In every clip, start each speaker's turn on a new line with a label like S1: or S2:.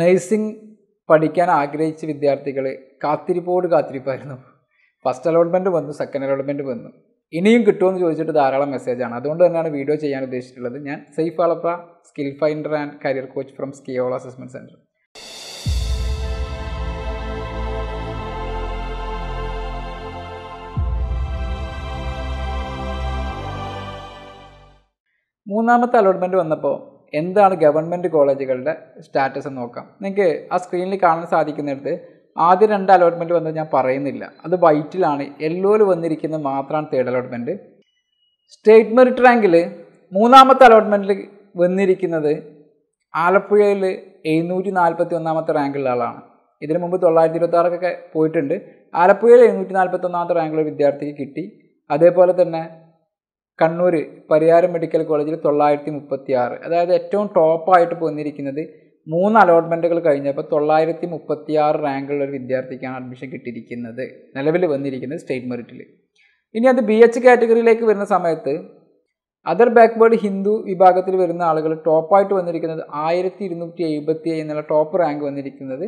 S1: nursing പഠിക്കാൻ ആഗ്രഹിച്ച വിദ്യാർത്ഥികൾ കാത്തിരിപ്പോട് കാത്തിരിപ്പായിരുന്നു ഫസ്റ്റ് അലോട്ട്മെൻറ്റ് വന്നു സെക്കൻഡ് അലോട്ട്മെൻറ്റ് വന്നു ഇനിയും കിട്ടുമെന്ന് ചോദിച്ചിട്ട് ധാരാളം മെസ്സേജാണ് അതുകൊണ്ട് തന്നെയാണ് വീഡിയോ ചെയ്യാൻ ഉദ്ദേശിച്ചിട്ടുള്ളത് ഞാൻ Saif Alapra skill finder and career coach from Skiola assessment centre മൂന്നാമത്തെ അലോട്ട്മെൻറ്റ് വന്നപ്പോൾ എന്താണ് ഗവൺമെൻറ് കോളേജുകളുടെ സ്റ്റാറ്റസ് നോക്കാം നിങ്ങൾക്ക് ആ സ്ക്രീനിൽ കാണാൻ സാധിക്കുന്നിടത്ത് ആദ്യ രണ്ട് അലോട്ട്മെൻറ്റ് വന്നത് ഞാൻ പറയുന്നില്ല അത് വൈറ്റിലാണ് യെല്ലോയിൽ വന്നിരിക്കുന്നത് മാത്രമാണ് തേർഡ് അലോട്ട്മെൻറ്റ് സ്റ്റേറ്റ് മെറിറ്റ് റാങ്കിൽ മൂന്നാമത്തെ അലോട്ട്മെൻറ്റിൽ വന്നിരിക്കുന്നത് ആലപ്പുഴയിൽ എഴുന്നൂറ്റി നാൽപ്പത്തി ഒന്നാമത്തെ റാങ്കുള്ള ആളാണ് ഇതിനു മുമ്പ് തൊള്ളായിരത്തി ഇരുപത്തി പോയിട്ടുണ്ട് ആലപ്പുഴയിൽ എഴുന്നൂറ്റി നാൽപ്പത്തി ഒന്നാമത്തെ റാങ്കുള്ള വിദ്യാർത്ഥിക്ക് കിട്ടി അതേപോലെ തന്നെ കണ്ണൂർ പരിയാരം മെഡിക്കൽ കോളേജിൽ തൊള്ളായിരത്തി മുപ്പത്തി ആറ് അതായത് ഏറ്റവും ടോപ്പായിട്ട് വന്നിരിക്കുന്നത് മൂന്ന് അലോട്ട്മെൻറ്റുകൾ കഴിഞ്ഞപ്പോൾ തൊള്ളായിരത്തി മുപ്പത്തി ആറ് റാങ്കുള്ള ഒരു വിദ്യാർത്ഥിക്കാണ് അഡ്മിഷൻ കിട്ടിയിരിക്കുന്നത് നിലവിൽ വന്നിരിക്കുന്നത് സ്റ്റേറ്റ് മെറിറ്റിൽ ഇനി അത് ബി എച്ച് കാറ്റഗറിയിലേക്ക് വരുന്ന സമയത്ത് അതർ ബാക്ക്വേർഡ് ഹിന്ദു വിഭാഗത്തിൽ വരുന്ന ആളുകൾ ടോപ്പായിട്ട് വന്നിരിക്കുന്നത് ആയിരത്തി ഇരുന്നൂറ്റി എഴുപത്തി എന്നുള്ള ടോപ്പ് റാങ്ക് വന്നിരിക്കുന്നത്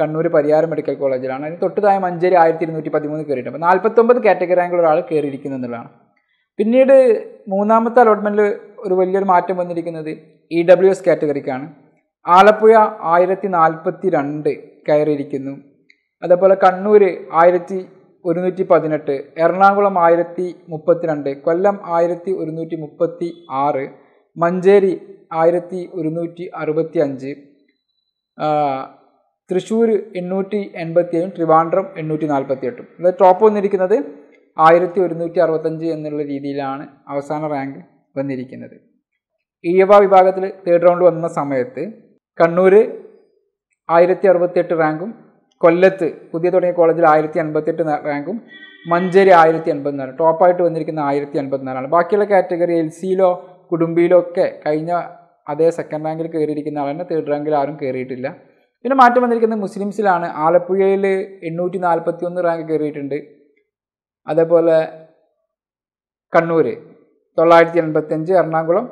S1: കണ്ണൂർ പരിയാരം മെഡിക്കൽ കോളേജിലാണ് അതിന് തൊട്ടുതായ താഴെ മഞ്ചേരി ആയിരത്തി ഇരുന്നൂറ്റി പതിമൂന്ന് കയറിയിട്ടുണ്ട് അപ്പോൾ നാൽപ്പത്തൊമ്പത് കാറ്റഗറി റാങ്കുള്ള കയറിയിരിക്കുന്നു എന്നുള്ളതാണ് പിന്നീട് മൂന്നാമത്തെ അലോട്ട്മെൻറ്റിൽ ഒരു വലിയൊരു മാറ്റം വന്നിരിക്കുന്നത് ഇ ഡബ്ല്യു എസ് കാറ്റഗറിക്കാണ് ആലപ്പുഴ ആയിരത്തി നാൽപ്പത്തി രണ്ട് കയറിയിരിക്കുന്നു അതേപോലെ കണ്ണൂർ ആയിരത്തി ഒരുന്നൂറ്റി പതിനെട്ട് എറണാകുളം ആയിരത്തി മുപ്പത്തിരണ്ട് കൊല്ലം ആയിരത്തി ഒരുന്നൂറ്റി മുപ്പത്തി ആറ് മഞ്ചേരി ആയിരത്തി ഒരുന്നൂറ്റി അറുപത്തി അഞ്ച് തൃശ്ശൂർ എണ്ണൂറ്റി എൺപത്തി ഏഴും ട്രിവാൻഡ്രം എണ്ണൂറ്റി നാൽപ്പത്തി എട്ടും ഇത് ടോപ്പ് വന്നിരിക്കുന്നത് ആയിരത്തി ഒരുന്നൂറ്റി അറുപത്തഞ്ച് എന്നുള്ള രീതിയിലാണ് അവസാന റാങ്ക് വന്നിരിക്കുന്നത് ഈഴവ വിഭാഗത്തിൽ തേർഡ് റൗണ്ട് വന്ന സമയത്ത് കണ്ണൂർ ആയിരത്തി അറുപത്തിയെട്ട് റാങ്കും കൊല്ലത്ത് പുതിയ തുടങ്ങിയ കോളേജിൽ ആയിരത്തി അൻപത്തെട്ട് റാങ്കും മഞ്ചേരി ആയിരത്തി എൺപത്തിനാല് ടോപ്പായിട്ട് വന്നിരിക്കുന്ന ആയിരത്തി എൺപത്തിനാലാണ് ബാക്കിയുള്ള കാറ്റഗറി എൽ സിയിലോ കുടുംബിയിലോ ഒക്കെ കഴിഞ്ഞ അതേ സെക്കൻഡ് റാങ്കിൽ കയറിയിരിക്കുന്ന തന്നെ തേർഡ് റാങ്കിൽ ആരും കയറിയിട്ടില്ല പിന്നെ മാറ്റം വന്നിരിക്കുന്നത് മുസ്ലിംസിലാണ് ആലപ്പുഴയിൽ എണ്ണൂറ്റി നാൽപ്പത്തി ഒന്ന് റാങ്ക് കയറിയിട്ടുണ്ട് അതേപോലെ കണ്ണൂർ തൊള്ളായിരത്തി എൺപത്തഞ്ച് എറണാകുളം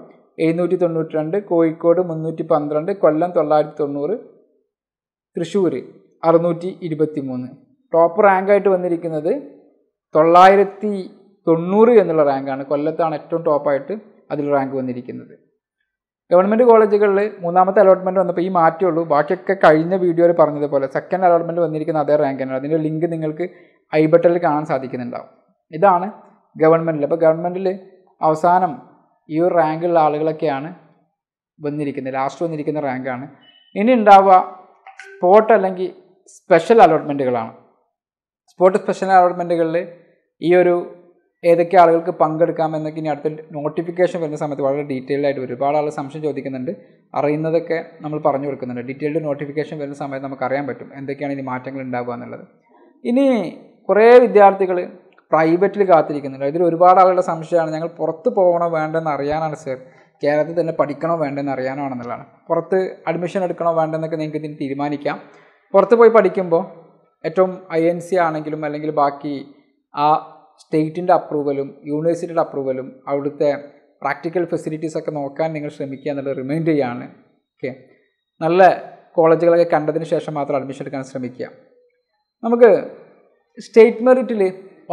S1: എഴുന്നൂറ്റി തൊണ്ണൂറ്റി രണ്ട് കോഴിക്കോട് മുന്നൂറ്റി പന്ത്രണ്ട് കൊല്ലം തൊള്ളായിരത്തി തൊണ്ണൂറ് തൃശ്ശൂർ അറുന്നൂറ്റി ഇരുപത്തി മൂന്ന് ടോപ്പ് റാങ്കായിട്ട് വന്നിരിക്കുന്നത് തൊള്ളായിരത്തി തൊണ്ണൂറ് എന്നുള്ള റാങ്കാണ് കൊല്ലത്താണ് ഏറ്റവും ടോപ്പായിട്ട് അതിൽ റാങ്ക് വന്നിരിക്കുന്നത് ഗവൺമെൻറ് കോളേജുകളിൽ മൂന്നാമത്തെ അലോട്ട്മെൻറ്റ് വന്നപ്പോൾ ഈ മാറ്റമുള്ളൂ ബാക്കിയൊക്കെ കഴിഞ്ഞ വീഡിയോയിൽ പറഞ്ഞതുപോലെ സെക്കൻഡ് അലോട്ട്മെൻറ്റ് വന്നിരിക്കുന്ന അതേ റാങ്ക് തന്നെയാണ് അതിൻ്റെ ലിങ്ക് നിങ്ങൾക്ക് ഐ ബട്ടണിൽ കാണാൻ സാധിക്കുന്നുണ്ടാവും ഇതാണ് ഗവൺമെൻറ്റിൽ അപ്പോൾ ഗവൺമെൻറ്റിൽ അവസാനം ഈ ഒരു റാങ്കുള്ള ആളുകളൊക്കെയാണ് വന്നിരിക്കുന്നത് ലാസ്റ്റ് വന്നിരിക്കുന്ന റാങ്കാണ് ഇനി ഉണ്ടാവുക സ്പോട്ട് അല്ലെങ്കിൽ സ്പെഷ്യൽ അലോട്ട്മെൻറ്റുകളാണ് സ്പോട്ട് സ്പെഷ്യൽ അലോട്ട്മെൻറ്റുകളിൽ ഈ ഒരു ഏതൊക്കെ ആളുകൾക്ക് പങ്കെടുക്കാം എന്നൊക്കെ ഇനി അടുത്ത നോട്ടിഫിക്കേഷൻ വരുന്ന സമയത്ത് വളരെ ഡീറ്റെയിൽഡ് ആയിട്ട് വരും ഒരുപാട് ആൾ സംശയം ചോദിക്കുന്നുണ്ട് അറിയുന്നതൊക്കെ നമ്മൾ പറഞ്ഞു കൊടുക്കുന്നുണ്ട് ഡീറ്റെയിൽഡ് നോട്ടിഫിക്കേഷൻ വരുന്ന സമയത്ത് നമുക്ക് അറിയാൻ പറ്റും എന്തൊക്കെയാണ് ഇനി മാറ്റങ്ങൾ ഉണ്ടാവുക എന്നുള്ളത് ഇനി കുറേ വിദ്യാർത്ഥികൾ പ്രൈവറ്റിൽ കാത്തിരിക്കുന്നുണ്ട് ഇതിൽ ഒരുപാട് ആളുകളുടെ സംശയമാണ് ഞങ്ങൾ പുറത്ത് പോകണോ വേണ്ടെന്ന് അറിയാനാണ് സർ കേരളത്തിൽ തന്നെ പഠിക്കണോ വേണ്ടെന്ന് അറിയാനാണെന്നുള്ളതാണ് പുറത്ത് അഡ്മിഷൻ എടുക്കണോ വേണ്ടെന്നൊക്കെ നിങ്ങൾക്ക് ഇതിന് തീരുമാനിക്കാം പുറത്ത് പോയി പഠിക്കുമ്പോൾ ഏറ്റവും ഐ എൻ സി ആണെങ്കിലും അല്ലെങ്കിൽ ബാക്കി ആ സ്റ്റേറ്റിൻ്റെ അപ്രൂവലും യൂണിവേഴ്സിറ്റിയുടെ അപ്രൂവലും അവിടുത്തെ പ്രാക്ടിക്കൽ ഫെസിലിറ്റീസ് ഒക്കെ നോക്കാൻ നിങ്ങൾ ശ്രമിക്കുക എന്നുള്ളത് റിമൈൻഡ് ചെയ്യുകയാണ് ഓക്കെ നല്ല കോളേജുകളൊക്കെ കണ്ടതിന് ശേഷം മാത്രം അഡ്മിഷൻ എടുക്കാൻ ശ്രമിക്കുക നമുക്ക് സ്റ്റേറ്റ് മെറിറ്റിൽ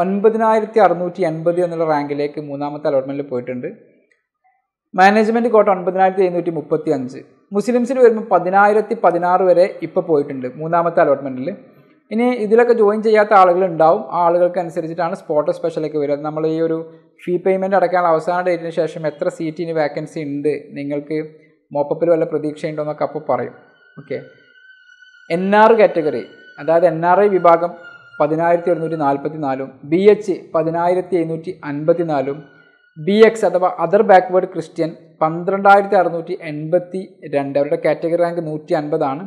S1: ഒൻപതിനായിരത്തി അറുന്നൂറ്റി എൺപത് എന്നുള്ള റാങ്കിലേക്ക് മൂന്നാമത്തെ അലോട്ട്മെൻറ്റിൽ പോയിട്ടുണ്ട് മാനേജ്മെൻറ്റ് കോട്ട ഒൻപതിനായിരത്തി എഴുന്നൂറ്റി മുപ്പത്തി അഞ്ച് മുസ്ലിംസിൽ വരുമ്പോൾ പതിനായിരത്തി പതിനാറ് വരെ ഇപ്പോൾ പോയിട്ടുണ്ട് മൂന്നാമത്തെ അലോട്ട്മെൻറ്റിൽ ഇനി ഇതിലൊക്കെ ജോയിൻ ചെയ്യാത്ത ആളുകൾ ഉണ്ടാവും ആ ആളുകൾക്ക് അനുസരിച്ചിട്ടാണ് സ്പോട്ട് സ്പെഷ്യലൊക്കെ വരിക നമ്മൾ ഈ ഒരു ഫീ പേയ്മെൻറ്റ് അടക്കാനുള്ള അവസാന ഡേറ്റിന് ശേഷം എത്ര സീറ്റിന് വേക്കൻസി ഉണ്ട് നിങ്ങൾക്ക് മോപ്പപ്പിൽ വല്ല പ്രതീക്ഷയുണ്ടോ എന്നൊക്കെ അപ്പോൾ പറയും ഓക്കെ എൻ ആർ കാറ്റഗറി അതായത് എൻ ആർ ഐ വിഭാഗം പതിനായിരത്തി എഴുന്നൂറ്റി നാൽപ്പത്തി നാലും ബി എച്ച് പതിനായിരത്തി എഴുന്നൂറ്റി അൻപത്തി നാലും ബി എക്സ് അഥവാ അതർ ബാക്ക്വേഡ് ക്രിസ്ത്യൻ പന്ത്രണ്ടായിരത്തി അറുന്നൂറ്റി എൺപത്തി രണ്ട് അവരുടെ കാറ്റഗറി റാങ്ക് നൂറ്റി അൻപതാണ്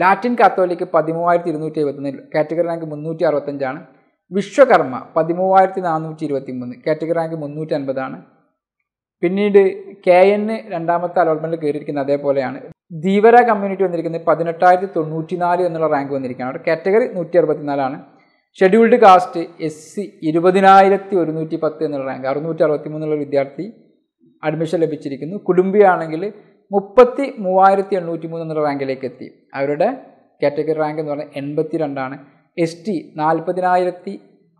S1: ലാറ്റിൻ കാത്തോലിക്ക് പതിമൂവായിരത്തി ഇരുന്നൂറ്റി എഴുപത്തി നാല് കാറ്റഗറി റാങ്ക് മുന്നൂറ്റി അറുപത്തഞ്ചാണ് വിശ്വകർമ്മ പതിമൂവായിരത്തി നാനൂറ്റി ഇരുപത്തി മൂന്ന് കാറ്റഗറി റാങ്ക് മുന്നൂറ്റി അൻപതാണ് പിന്നീട് കെ എൻ രണ്ടാമത്തെ അലോട്ട്മെൻറ്റിൽ കയറിയിരിക്കുന്നത് അതേപോലെയാണ് ധീവര കമ്മ്യൂണിറ്റി വന്നിരിക്കുന്നത് പതിനെട്ടായിരത്തി തൊണ്ണൂറ്റി നാല് എന്നുള്ള റാങ്ക് വന്നിരിക്കുകയാണ് അവിടെ കാറ്റഗറി നൂറ്റി അറുപത്തിനാലാണ് ഷെഡ്യൂൾഡ് കാസ്റ്റ് എസ് സി ഇരുപതിനായിരത്തി ഒരുന്നൂറ്റി പത്ത് എന്നുള്ള റാങ്ക് അറുന്നൂറ്റി അറുപത്തി മൂന്നുള്ള വിദ്യാർത്ഥി അഡ്മിഷൻ ലഭിച്ചിരിക്കുന്നു കുടുംബിയാണെങ്കിൽ മുപ്പത്തി മൂവായിരത്തി എണ്ണൂറ്റി മൂന്ന് എന്നുള്ള റാങ്കിലേക്ക് എത്തി അവരുടെ കാറ്റഗറി റാങ്ക് എന്ന് പറഞ്ഞാൽ എൺപത്തി രണ്ടാണ് എസ് ടി നാൽപ്പതിനായിരത്തി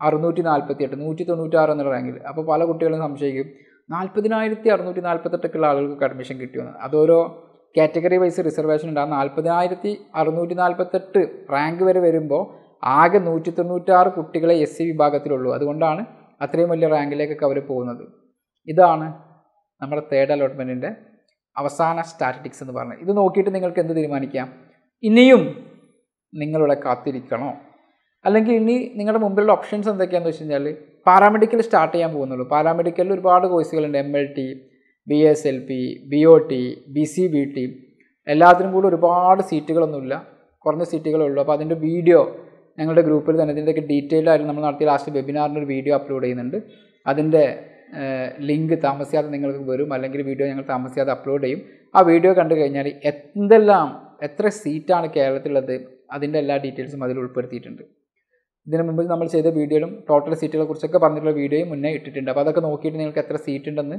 S1: അറുന്നൂറ്റി നാൽപ്പത്തി എട്ട് നൂറ്റി തൊണ്ണൂറ്റാറ് എന്നുള്ള റാങ്കിൽ അപ്പോൾ പല കുട്ടികളും സംശയിക്കും നാൽപ്പതിനായിരത്തി അറുന്നൂറ്റി നാൽപ്പത്തെട്ടൊക്കെയുള്ള ആളുകൾക്ക് അഡ്മിഷൻ കിട്ടിയെന്ന് അതോരോ കാറ്റഗറി വൈസ് റിസർവേഷൻ ഉണ്ടാകും നാൽപ്പതിനായിരത്തി അറുന്നൂറ്റി നാൽപ്പത്തെട്ട് റാങ്ക് വരെ വരുമ്പോൾ ആകെ നൂറ്റി തൊണ്ണൂറ്റാറ് കുട്ടികളെ എസ് സി വിഭാഗത്തിലുള്ളൂ അതുകൊണ്ടാണ് അത്രയും വലിയ റാങ്കിലേക്കൊക്കെ അവർ പോകുന്നത് ഇതാണ് നമ്മുടെ തേർഡ് അലോട്ട്മെൻറ്റിൻ്റെ അവസാന സ്റ്റാറ്റിസ്റ്റിക്സ് എന്ന് പറഞ്ഞത് ഇത് നോക്കിയിട്ട് നിങ്ങൾക്ക് എന്ത് തീരുമാനിക്കാം ഇനിയും നിങ്ങളിവിടെ കാത്തിരിക്കണോ അല്ലെങ്കിൽ ഇനി നിങ്ങളുടെ മുമ്പിലുള്ള ഓപ്ഷൻസ് എന്തൊക്കെയാണെന്ന് വെച്ച് കഴിഞ്ഞാൽ പാരാമെഡിക്കൽ സ്റ്റാർട്ട് ചെയ്യാൻ പോകുന്നുള്ളൂ പാരാമെഡിക്കലിൽ ഒരുപാട് കോഴ്സുകളുണ്ട് M L T B S L P B O T B C B T എല്ലാത്തിനും കൂടി ഒരുപാട് സീറ്റുകളൊന്നുമില്ല കുറഞ്ഞ സീറ്റുകളേ ഉള്ളൂ അപ്പോൾ അതിൻ്റെ വീഡിയോ ഞങ്ങളുടെ ഗ്രൂപ്പിൽ തന്നെ ഇതിൻ്റെയൊക്കെ ഡീറ്റെയിൽഡ് ആയിട്ട് നമ്മൾ നടത്തിയ ലാസ്റ്റ് വെബിനാറിൻ്റെ ഒരു വീഡിയോ അപ്ലോഡ് ചെയ്യുന്നുണ്ട് അതിൻ്റെ ലിങ്ക് താമസിയാതെ നിങ്ങൾക്ക് വരും അല്ലെങ്കിൽ വീഡിയോ ഞങ്ങൾ താമസിയാതെ അപ്ലോഡ് ചെയ്യും ആ വീഡിയോ കണ്ടു കഴിഞ്ഞാൽ എന്തെല്ലാം എത്ര സീറ്റാണ് കേരളത്തിലുള്ളത് അതിൻ്റെ എല്ലാ ഡീറ്റെയിൽസും അതിൽ ഉൾപ്പെടുത്തിയിട്ടുണ്ട് ഇതിനു മുമ്പ് നമ്മൾ ചെയ്ത വീഡിയോയിലും ടോട്ടൽ സീറ്റുകളെ കുറിച്ചൊക്കെ പറഞ്ഞിട്ടുള്ള വീഡിയോയും മുന്നേ ഇട്ടിട്ടുണ്ട് അപ്പോൾ അതൊക്കെ നോക്കിയിട്ട് നിങ്ങൾക്ക് എത്ര സീറ്റ് ഉണ്ടെന്ന്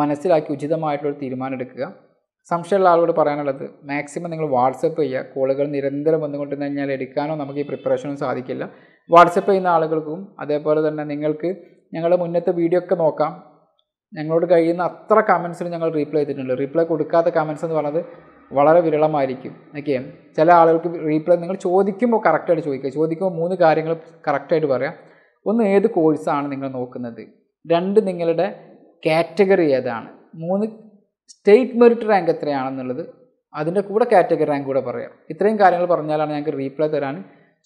S1: മനസ്സിലാക്കി ഉചിതമായിട്ടുള്ള തീരുമാനം എടുക്കുക സംശയമുള്ള ആളോട് പറയാനുള്ളത് മാക്സിമം നിങ്ങൾ വാട്സപ്പ് ചെയ്യുക കോളുകൾ നിരന്തരം വന്നുകൊണ്ട് കഴിഞ്ഞാൽ എടുക്കാനോ നമുക്ക് ഈ പ്രിപ്പറേഷനും സാധിക്കില്ല വാട്സപ്പ് ചെയ്യുന്ന ആളുകൾക്കും അതേപോലെ തന്നെ നിങ്ങൾക്ക് ഞങ്ങളുടെ മുന്നത്തെ വീഡിയോ ഒക്കെ നോക്കാം ഞങ്ങളോട് കഴിയുന്ന അത്ര കമൻസിന് ഞങ്ങൾ റീപ്ലൈ ചെയ്തിട്ടുണ്ട് റീപ്ലൈ കൊടുക്കാത്ത കമൻസ് എന്ന് പറയുന്നത് വളരെ വിരളമായിരിക്കും ഓക്കെ ചില ആളുകൾക്ക് റീപ്ലൈ നിങ്ങൾ ചോദിക്കുമ്പോൾ കറക്റ്റായിട്ട് ചോദിക്കുക ചോദിക്കുമ്പോൾ മൂന്ന് കാര്യങ്ങൾ കറക്റ്റായിട്ട് പറയാം ഒന്ന് ഏത് കോഴ്സാണ് നിങ്ങൾ നോക്കുന്നത് രണ്ട് നിങ്ങളുടെ കാറ്റഗറി ഏതാണ് മൂന്ന് സ്റ്റേറ്റ് മെറിറ്റ് റാങ്ക് എത്രയാണെന്നുള്ളത് അതിൻ്റെ കൂടെ കാറ്റഗറി റാങ്ക് കൂടെ പറയാം ഇത്രയും കാര്യങ്ങൾ പറഞ്ഞാലാണ് ഞങ്ങൾക്ക് റീപ്ലൈ തരാൻ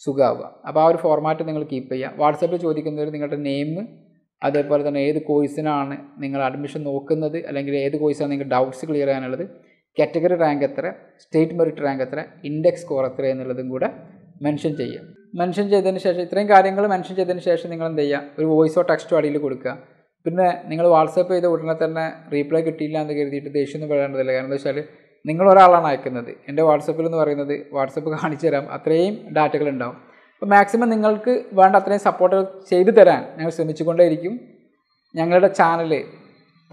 S1: സുഖമാവുക അപ്പോൾ ആ ഒരു ഫോർമാറ്റ് നിങ്ങൾ കീപ്പ് ചെയ്യുക വാട്സപ്പിൽ ചോദിക്കുന്നവർ നിങ്ങളുടെ നെയിം അതേപോലെ തന്നെ ഏത് കോഴ്സിനാണ് നിങ്ങൾ അഡ്മിഷൻ നോക്കുന്നത് അല്ലെങ്കിൽ ഏത് കോഴ്സാണ് നിങ്ങൾക്ക് ഡൗട്ട്സ് ക്ലിയർ ചെയ്യാനുള്ളത് കാറ്റഗറി റാങ്ക് എത്ര സ്റ്റേറ്റ് മെറിറ്റ് റാങ്ക് എത്ര ഇൻഡെക്സ് സ്കോർ എത്ര എന്നുള്ളതും കൂടെ മെൻഷൻ ചെയ്യുക മെൻഷൻ ചെയ്തതിന് ശേഷം ഇത്രയും കാര്യങ്ങൾ മെൻഷൻ ചെയ്തതിന് ശേഷം നിങ്ങൾ എന്ത് ചെയ്യുക ഒരു വോയിസോ ടെക്സ്റ്റോ അടിയിൽ കൊടുക്കുക പിന്നെ നിങ്ങൾ വാട്സപ്പ് ചെയ്ത ഉടനെ തന്നെ റീപ്ലൈ കിട്ടിയില്ല എന്ന് കരുതിയിട്ട് ദേഷ്യമൊന്നും പറയേണ്ടതില്ല കാരണം എന്താ വെച്ചാൽ നിങ്ങൾ ഒരാളാണ് അയക്കുന്നത് എൻ്റെ വാട്സപ്പിൽ എന്ന് പറയുന്നത് വാട്സപ്പ് കാണിച്ചു തരാം അത്രയും ഡാറ്റകൾ ഉണ്ടാവും അപ്പോൾ മാക്സിമം നിങ്ങൾക്ക് വേണ്ട അത്രയും സപ്പോർട്ട് ചെയ്തു തരാൻ ഞങ്ങൾ ശ്രമിച്ചുകൊണ്ടേയിരിക്കും ഞങ്ങളുടെ ചാനൽ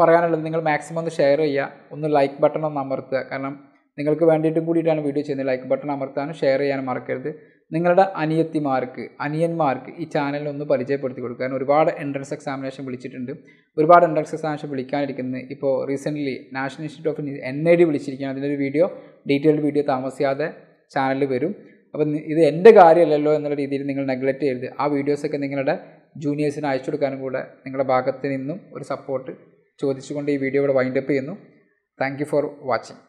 S1: പറയാനുള്ളത് നിങ്ങൾ മാക്സിമം ഒന്ന് ഷെയർ ചെയ്യുക ഒന്ന് ലൈക്ക് ബട്ടൺ ഒന്ന് അമർത്തുക കാരണം നിങ്ങൾക്ക് വേണ്ടിയിട്ടും കൂടിയിട്ടാണ് വീഡിയോ ചെയ്യുന്നത് ലൈക്ക് ബട്ടൺ അമർത്താനും ഷെയർ ചെയ്യാനും മറക്കരുത് നിങ്ങളുടെ അനിയത്തിമാർക്ക് അനിയന്മാർക്ക് ഈ ചാനൽ ഒന്ന് പരിചയപ്പെടുത്തി കൊടുക്കാൻ ഒരുപാട് എൻട്രൻസ് എക്സാമിനേഷൻ വിളിച്ചിട്ടുണ്ട് ഒരുപാട് എൻട്രൻസ് എക്സാമിനേഷൻ വിളിക്കാനിരിക്കുന്നത് ഇപ്പോൾ recently national institute of N I D വിളിച്ചിരിക്കുകയാണ് അതിൻ്റെ ഒരു വീഡിയോ ഡീറ്റെയിൽഡ് വീഡിയോ താമസിയാതെ ചാനലിൽ വരും അപ്പം ഇത് എൻ്റെ കാര്യമല്ലല്ലോ എന്നുള്ള രീതിയിൽ നിങ്ങൾ നെഗ്ലക്റ്റ് ചെയ്ത് ആ വീഡിയോസൊക്കെ നിങ്ങളുടെ ജൂനിയേഴ്സിന് അയച്ചു കൊടുക്കാനും കൂടെ നിങ്ങളുടെ ഭാഗത്ത് നിന്നും ഒരു സപ്പോർട്ട് ചോദിച്ചുകൊണ്ട് ഈ വീഡിയോ ഇവിടെ വൈൻഡപ്പ് ചെയ്യുന്നു താങ്ക് ഫോർ വാച്ചിങ്